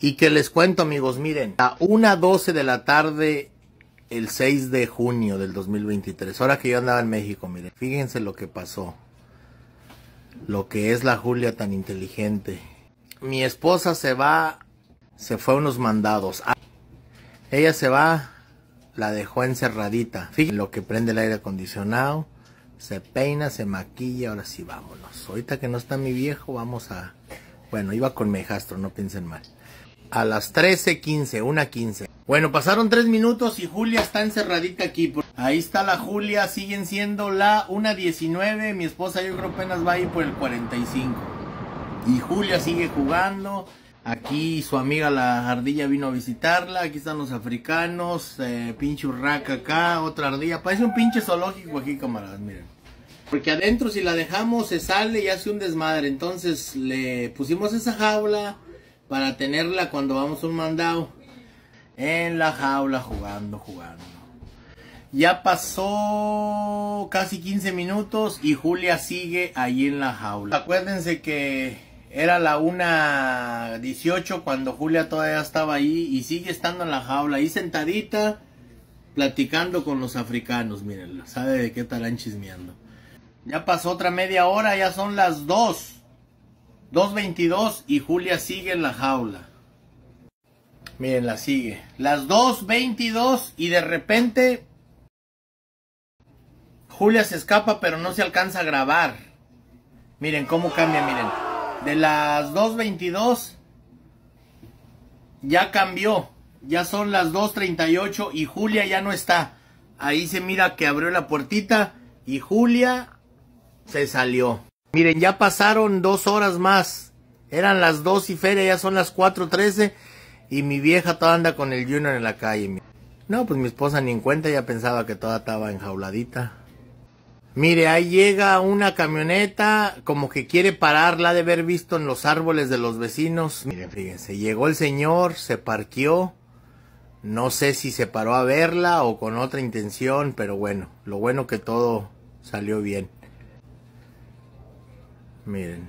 Y que les cuento amigos, miren, a 1.12 de la tarde el 6 de junio del 2023, ahora que yo andaba en México, miren, fíjense lo que pasó. Lo que es la Julia tan inteligente. Mi esposa se va, se fue unos mandados. Ah, ella se va, la dejó encerradita. Fíjense lo que prende el aire acondicionado, se peina, se maquilla, ahora sí vámonos. Ahorita que no está mi viejo, vamos a... Bueno, iba con Mejastro, no piensen mal a las 13.15, 1.15. Bueno, pasaron 3 minutos y Julia está encerradita aquí. Ahí está la Julia, siguen siendo la 1.19. Mi esposa yo creo apenas va a ir por el 45. Y Julia sigue jugando. Aquí su amiga la ardilla vino a visitarla. Aquí están los africanos. Eh, pinche urraca acá. Otra ardilla. Parece un pinche zoológico aquí, camaradas. Miren. Porque adentro si la dejamos se sale y hace un desmadre. Entonces le pusimos esa jaula para tenerla cuando vamos un mandado. En la jaula jugando, jugando. Ya pasó casi 15 minutos y Julia sigue ahí en la jaula. Acuérdense que era la 1.18 cuando Julia todavía estaba ahí y sigue estando en la jaula, ahí sentadita, platicando con los africanos. Miren, sabe de qué talán chismeando. Ya pasó otra media hora, ya son las 2. 2.22 y Julia sigue en la jaula. Miren, la sigue. Las 2.22 y de repente Julia se escapa pero no se alcanza a grabar. Miren cómo cambia, miren. De las 2.22 ya cambió. Ya son las 2.38 y Julia ya no está. Ahí se mira que abrió la puertita y Julia se salió. Miren, ya pasaron dos horas más. Eran las dos y feria, ya son las 4.13 y mi vieja toda anda con el Junior en la calle. No, pues mi esposa ni en cuenta, ya pensaba que toda estaba enjauladita. Mire, ahí llega una camioneta, como que quiere pararla de haber visto en los árboles de los vecinos. Miren, fíjense, llegó el señor, se parqueó. No sé si se paró a verla o con otra intención, pero bueno, lo bueno que todo salió bien. Miren.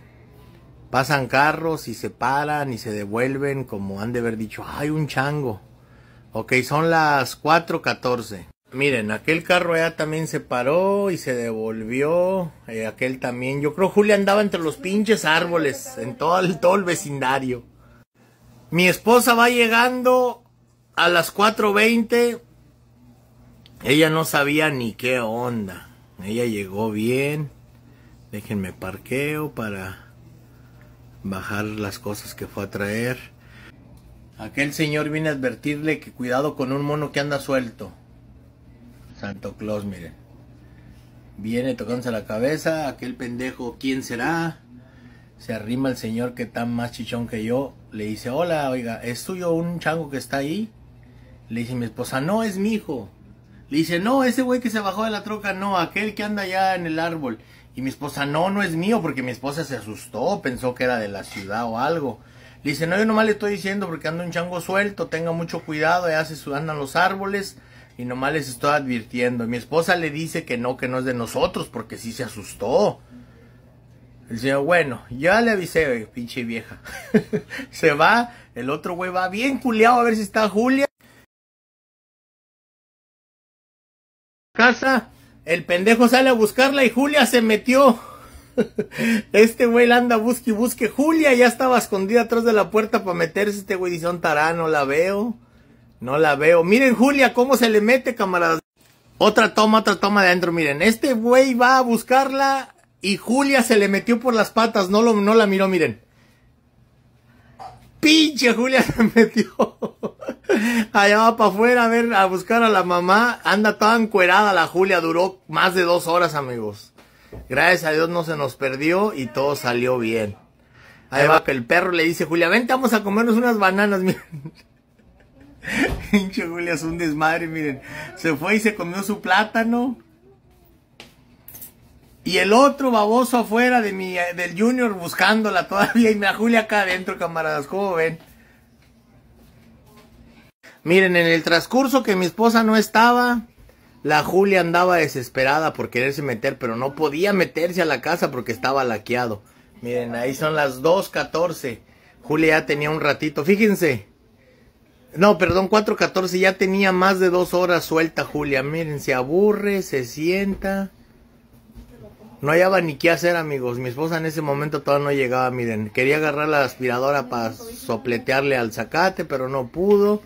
Pasan carros y se paran y se devuelven como han de haber dicho, hay un chango. Ok, son las 4.14. Miren, aquel carro ya también se paró y se devolvió. Eh, aquel también. Yo creo Julia andaba entre los pinches árboles en todo el, todo el vecindario. Mi esposa va llegando a las 4.20. Ella no sabía ni qué onda. Ella llegó bien. Déjenme parqueo para bajar las cosas que fue a traer. Aquel señor viene a advertirle que cuidado con un mono que anda suelto. Santo Claus, miren. Viene tocándose la cabeza, aquel pendejo, ¿quién será? Se arrima el señor que está más chichón que yo. Le dice, hola, oiga, ¿es tuyo un chango que está ahí? Le dice mi esposa, no, es mi hijo. Le dice, no, ese güey que se bajó de la troca, no, aquel que anda allá en el árbol. Y mi esposa, no, no es mío, porque mi esposa se asustó, pensó que era de la ciudad o algo. Le dice, no, yo nomás le estoy diciendo porque ando un chango suelto, tenga mucho cuidado, hace se sudan los árboles y nomás les estoy advirtiendo. Mi esposa le dice que no, que no es de nosotros porque sí se asustó. El señor, bueno, ya le avisé, pinche vieja. se va, el otro güey va bien culeado a ver si está Julia. Casa. El pendejo sale a buscarla y Julia se metió. Este güey la anda busque y busque. Julia ya estaba escondida atrás de la puerta para meterse. Este güey dice, tará, no la veo. No la veo. Miren Julia cómo se le mete, camaradas. Otra toma, otra toma de adentro. Miren, este güey va a buscarla y Julia se le metió por las patas. No, lo, no la miró, miren. Pinche Julia se metió. Allá va para afuera a ver, a buscar a la mamá. Anda toda encuerada la Julia, duró más de dos horas, amigos. Gracias a Dios no se nos perdió y todo salió bien. Ahí va que el perro le dice, Julia, vente, vamos a comernos unas bananas, miren. Julia es un desmadre, miren. Se fue y se comió su plátano. Y el otro baboso afuera de mi, eh, del Junior buscándola todavía y me Julia acá adentro, camaradas, ¿cómo ven? Miren, en el transcurso que mi esposa no estaba, la Julia andaba desesperada por quererse meter, pero no podía meterse a la casa porque estaba laqueado. Miren, ahí son las 2.14. Julia ya tenía un ratito, fíjense. No, perdón, 4.14, ya tenía más de dos horas suelta Julia. Miren, se aburre, se sienta. No hallaba ni qué hacer, amigos. Mi esposa en ese momento todavía no llegaba, miren. Quería agarrar la aspiradora para sopletearle al zacate, pero no pudo.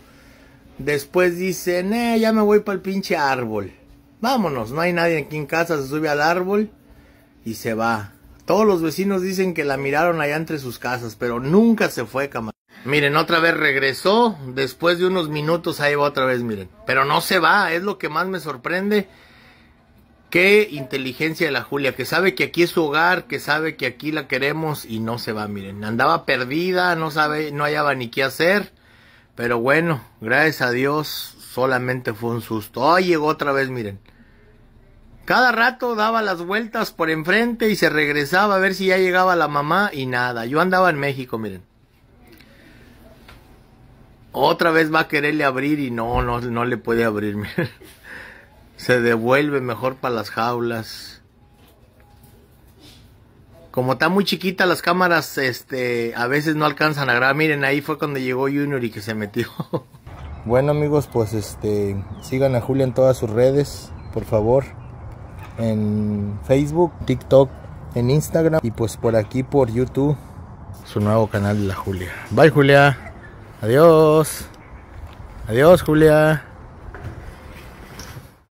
Después dicen, eh, ya me voy para el pinche árbol. Vámonos, no hay nadie aquí en casa, se sube al árbol y se va. Todos los vecinos dicen que la miraron allá entre sus casas, pero nunca se fue, camarada. Miren, otra vez regresó, después de unos minutos ahí va otra vez, miren. Pero no se va, es lo que más me sorprende. Qué inteligencia de la Julia, que sabe que aquí es su hogar, que sabe que aquí la queremos y no se va, miren. Andaba perdida, no sabe, no hallaba ni qué hacer. Pero bueno, gracias a Dios, solamente fue un susto. Ahí llegó otra vez, miren. Cada rato daba las vueltas por enfrente y se regresaba a ver si ya llegaba la mamá y nada. Yo andaba en México, miren. Otra vez va a quererle abrir y no, no, no le puede abrir. Miren. Se devuelve mejor para las jaulas como está muy chiquita las cámaras, este, a veces no alcanzan a grabar. Miren, ahí fue cuando llegó Junior y que se metió. Bueno amigos, pues este, sigan a Julia en todas sus redes, por favor. En Facebook, TikTok, en Instagram y pues por aquí por YouTube, su nuevo canal de la Julia. Bye Julia. Adiós. Adiós Julia.